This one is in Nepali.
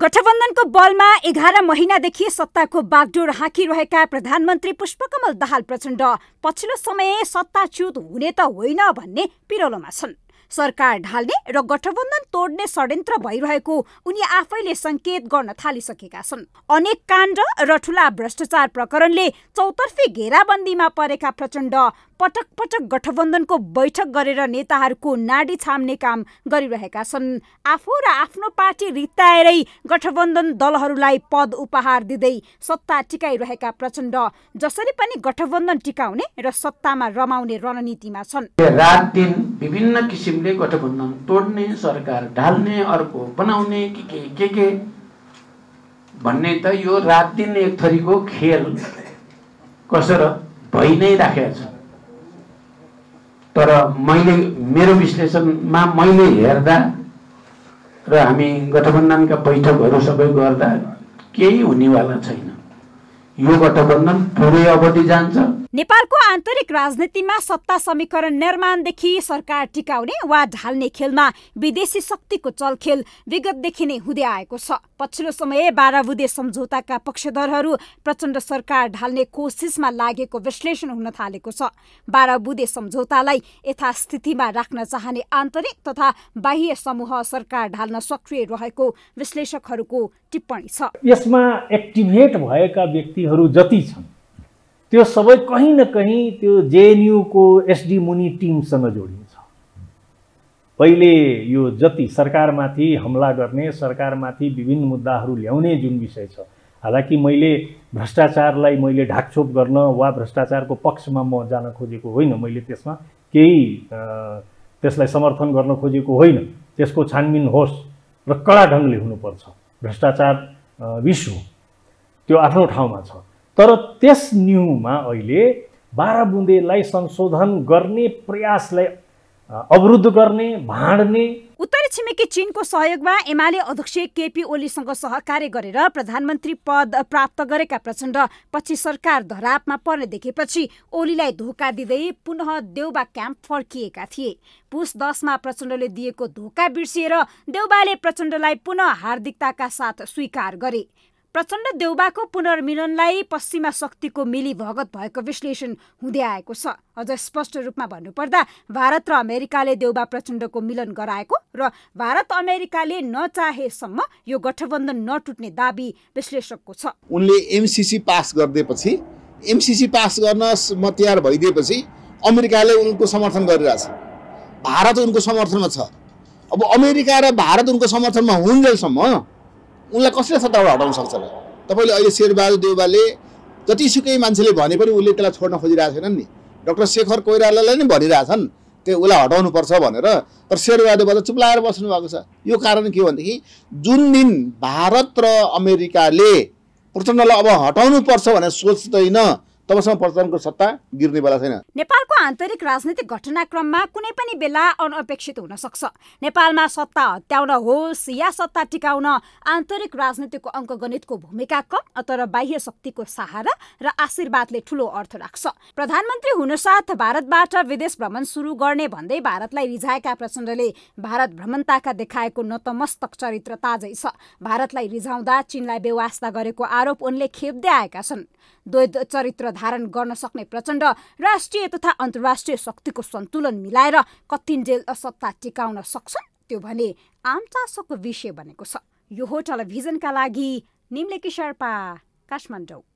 गठबन्धनको बलमा एघार महिनादेखि सत्ताको बागडोर हाँकिरहेका प्रधानमन्त्री पुष्पकमल दाहाल प्रचण्ड पछिल्लो समय सत्ताच्युत हुने त होइन भन्ने पिरोलोमा छन् सरकार ढाल्ने र गठबन्धन तोड्ने षड्यन्त्र भइरहेको उनी आफैले सङ्केत गर्न थालिसकेका छन् अनेक काण्ड र ठुला भ्रष्टाचार प्रकरणले चौतर्फी घेराबन्दीमा परेका प्रचण्ड पटक पटक गठबन्धनको बैठक गरेर नेताहरूको नाडी छाम्ने काम गरिरहेका छन् आफू र आफ्नो पार्टी रिताएरै गठबन्धन दलहरूलाई पद उपहार दिँदै सत्ता टिकाइरहेका प्रचण्ड जसरी पनि गठबन्धन टिकाउने र सत्तामा रमाउने रणनीतिमा छन् रात दिन विभिन्न किसिमले गठबन्धन तोड्ने सरकार ढाल्ने अर्को बनाउने के के के भन्ने त यो रात दिन एक थरीको खेल कसरत भइ नै राखेका छन् तर मैले मेरो विश्लेषणमा मैले हेर्दा र हामी गठबन्धनका बैठकहरू सबै गर्दा केही हुनेवाला छैन यो गठबन्धन पुरै अवधि जान्छ नेपालको आन्तरिक राजनीतिमा सत्ता समीकरण निर्माणदेखि सरकार टिकाउने वा ढाल्ने खेलमा विदेशी शक्तिको चलखेल विगतदेखि नै हुँदै आएको छ पछिल्लो समय बाह्र बुधे सम्झौताका पक्षधरहरू प्रचण्ड सरकार ढाल्ने कोसिसमा लागेको विश्लेषण हुन थालेको छ बाह्र बुधे सम्झौतालाई यथास्थितिमा राख्न चाहने आन्तरिक तथा बाह्य समूह सरकार ढाल्न सक्रिय रहेको विश्लेषकहरूको टिप्पणी छ यसमा एक्टिभेट भएका व्यक्तिहरू जति छन् त्यो सबै कहीँ न कहीँ त्यो जेएनयुको एसडी मुनि टिमसँग जोडिन्छ पहिले यो जति सरकारमाथि हमला गर्ने सरकारमाथि विभिन्न मुद्दाहरू ल्याउने जुन विषय छ हालाकि मैले भ्रष्टाचारलाई मैले ढाकछोप गर्न वा भ्रष्टाचारको पक्षमा म जान खोजेको होइन मैले त्यसमा केही त्यसलाई समर्थन गर्न खोजेको होइन त्यसको छानबिन होस् र कडा ढङ्गले हुनुपर्छ भ्रष्टाचार विश्व त्यो आफ्नो ठाउँमा छ तर त्यस न्युमा अहिले बाह्र बुन्देलाई संशोधन गर्ने प्रयासलाई अवरुद्ध गर्ने भाँड्ने उत्तरी छिमेकी चिनको सहयोगमा एमाले अध्यक्ष केपी ओलीसँग सहकार्य गरेर प्रधानमन्त्री पद प्राप्त गरेका प्रचण्ड पछि सरकार धरापमा पर्ने देखेपछि ओलीलाई धोका दिँदै पुनः देउबा क्याम्प फर्किएका थिए पुस दसमा प्रचण्डले दिएको धोका बिर्सिएर देउबाले प्रचण्डलाई पुनः हार्दिकताका साथ स्वीकार गरे प्रचण्ड देउबाको पुनर्मिलनलाई पश्चिमा शक्तिको मिलीभगत भएको विश्लेषण हुँदै आएको छ अझ स्पष्ट रूपमा भन्नुपर्दा भारत र अमेरिकाले देउबा प्रचण्डको मिलन गराएको र भारत अमेरिकाले नचाहेसम्म यो गठबन्धन नटुट्ने दावी विश्लेषकको छ उनले एमसिसी पास गरिदिएपछि एमसिसी पास गर्न म तयार भइदिएपछि अमेरिकाले उनको समर्थन गरिरहेछ भारत उनको समर्थनमा छ अब अमेरिका र भारत उनको समर्थनमा हुन्जेलसम्म उनलाई कसरी सत्ताबाट हटाउन सक्छ र तपाईँले अहिले शेरबहादुर देउबाले जतिसुकै मान्छेले भने पनि उसले त्यसलाई छोड्न खोजिरहेको छैनन् नि डक्टर शेखर कोइरालालाई नै भनिरहेछन् त्यो उसलाई हटाउनुपर्छ भनेर तर शेरबहादुर देउबा चुप लाएर बस्नु भएको छ यो कारण के हो भनेदेखि जुन दिन भारत र अमेरिकाले प्रचण्डलाई अब हटाउनुपर्छ भनेर सोच्दैन तबसम्म प्रचण्डको सत्ता गिर्ने छैन नेपालको आन्तरिक राजनीतिक घटनाक्रममा कुनै पनि बेला अनअपेक्षित हुन सक्छ नेपालमा सत्ता हत्याउन होस् या सत्ता टिकाउन आन्तरिक राजनीतिको अङ्कगणितको भूमिका कम तर बाह्य शक्तिको सहारा र आशीर्वादले ठुलो अर्थ राख्छ प्रधानमन्त्री हुनसाथ भारतबाट विदेश भ्रमण सुरु गर्ने भन्दै भारतलाई रिझाएका प्रचण्डले भारत भ्रमणताका देखाएको नतमस्तक चरित्र ताजै छ भारतलाई रिझाउँदा चिनलाई बेवास्ता गरेको आरोप उनले खेप्दै आएका छन् द्वैत चरित्र धारण गर्न सक्ने प्रचण्ड राष्ट्रिय तथा अन्तर्राष्ट्रिय शक्तिको सन्तुलन मिलाएर कतिन्जेल सत्ता टिकाउन सक्छन् त्यो भने आम चासोको विषय बनेको छ यो हो भिजनका लागि निम्लेकी शर्पा काठमाडौँ